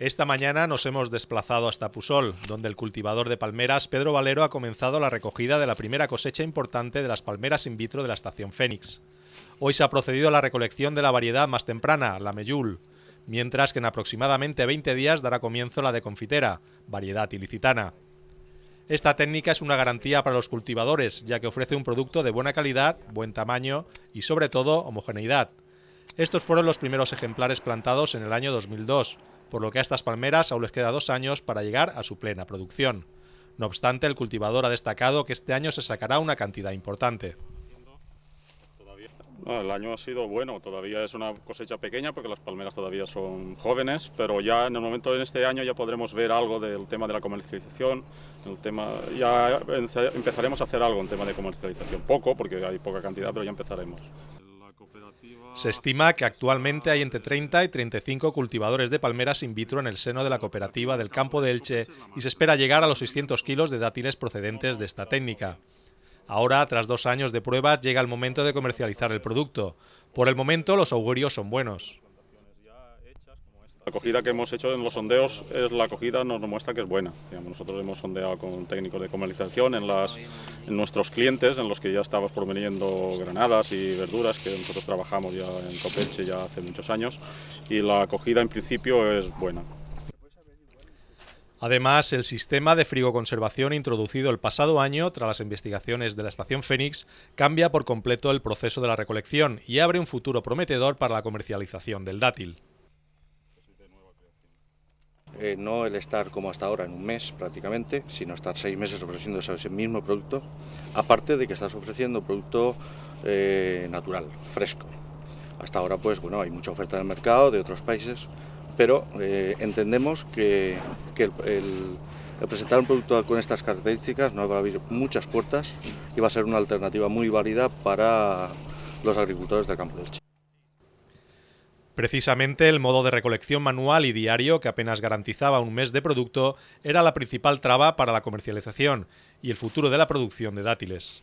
Esta mañana nos hemos desplazado hasta Pusol, donde el cultivador de palmeras Pedro Valero ha comenzado la recogida de la primera cosecha importante de las palmeras in vitro de la estación Fénix. Hoy se ha procedido a la recolección de la variedad más temprana, la Meyul, mientras que en aproximadamente 20 días dará comienzo la de confitera, variedad ilicitana. Esta técnica es una garantía para los cultivadores, ya que ofrece un producto de buena calidad, buen tamaño y sobre todo homogeneidad, estos fueron los primeros ejemplares plantados en el año 2002, por lo que a estas palmeras aún les queda dos años para llegar a su plena producción. No obstante, el cultivador ha destacado que este año se sacará una cantidad importante. el año ha sido bueno, todavía es una cosecha pequeña porque las palmeras todavía son jóvenes, pero ya en el momento de este año ya podremos ver algo del tema de la comercialización, el tema, ya empezaremos a hacer algo en tema de comercialización, poco porque hay poca cantidad, pero ya empezaremos. Se estima que actualmente hay entre 30 y 35 cultivadores de palmeras in vitro en el seno de la cooperativa del campo de Elche y se espera llegar a los 600 kilos de dátiles procedentes de esta técnica. Ahora, tras dos años de pruebas, llega el momento de comercializar el producto. Por el momento, los augurios son buenos. La acogida que hemos hecho en los sondeos es la acogida nos muestra que es buena. nosotros hemos sondeado con técnicos de comercialización en las nuestros clientes, en los que ya estabas proveniendo granadas y verduras, que nosotros trabajamos ya en Copeche ya hace muchos años, y la acogida en principio es buena. Además, el sistema de conservación introducido el pasado año tras las investigaciones de la estación Fénix cambia por completo el proceso de la recolección y abre un futuro prometedor para la comercialización del dátil. Eh, no el estar como hasta ahora en un mes prácticamente, sino estar seis meses ofreciendo ese mismo producto, aparte de que estás ofreciendo producto eh, natural, fresco. Hasta ahora pues bueno, hay mucha oferta en el mercado de otros países, pero eh, entendemos que, el, presentar un producto con estas características nos va a abrir muchas puertas y va a ser una alternativa muy válida para los agricultores del campo del Chile. Precisamente el modo de recolección manual y diario, que apenas garantizaba un mes de producto, era la principal traba para la comercialización y el futuro de la producción de dátiles.